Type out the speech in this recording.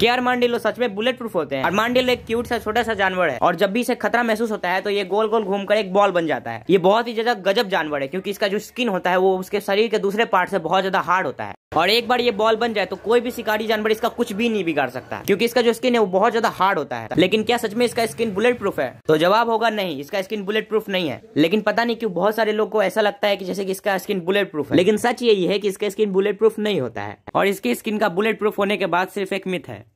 के मांडिलो सच में bullet proof होते हैं आर्मांडिलो एक क्यूट सा छोटा सा जानवर है और जब भी इसे खतरा महसूस होता है तो ये गोल गोल घूमकर एक बॉल बन जाता है ये बहुत ही ज्यादा गजब जानवर है क्योंकि इसका जो स्किन होता है वो उसके शरीर के दूसरे पार्ट से बहुत ज्यादा हार्ड होता है और एक बार ये बॉल बन जाए तो कोई भी शिकारी जानवर इसका कुछ भी नहीं बिगाड़ सकता क्योंकि इसका जो स्किन है वो बहुत ज्यादा हार्ड होता है लेकिन क्या सच में इसका स्किन बुलेट प्रूफ है तो जवाब होगा नहीं इसका स्किन बुलेट प्रूफ नहीं है लेकिन पता नहीं क्यों बहुत सारे लोग को ऐसा लगता है कि जैसे कि इसका स्किन बुलेट प्रूफ है लेकिन सच यही है कि इसका स्किन बुलेट प्रूफ नहीं होता है और इसकी स्किन का बुलेट प्रूफ होने के बाद सिर्फ एक मिथ है